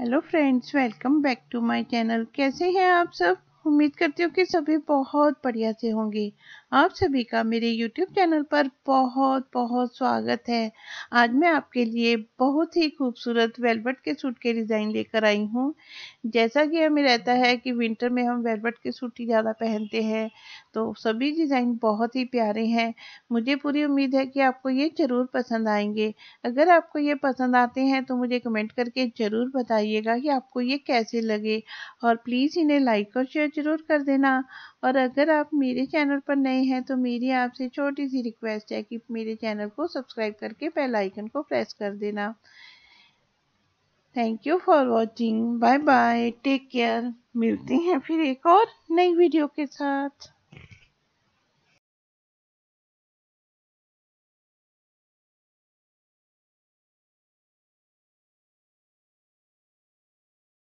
hello friends welcome back to my channel कैसे हैं आप सब उम्मीद करती हूँ कि सभी बहुत बढ़िया से होंगे आप सभी का मेरे YouTube चैनल पर बहुत बहुत स्वागत है आज मैं आपके लिए बहुत ही खूबसूरत वेलवेट के सूट के डिज़ाइन लेकर आई हूँ जैसा कि हमें रहता है कि विंटर में हम वेलवेट के सूट ही ज़्यादा पहनते हैं तो सभी डिज़ाइन बहुत ही प्यारे हैं मुझे पूरी उम्मीद है कि आपको ये ज़रूर पसंद आएंगे अगर आपको ये पसंद आते हैं तो मुझे कमेंट करके ज़रूर बताइएगा कि आपको ये कैसे लगे और प्लीज़ इन्हें लाइक और शेयर ज़रूर कर देना और अगर आप मेरे चैनल पर नए हैं तो मेरी आपसे छोटी सी रिक्वेस्ट है कि मेरे चैनल को सब्सक्राइब करके बेल आइकन को प्रेस कर देना thank you for watching bye bye take care मिलती हैं फिर एक और नई वीडियो के साथ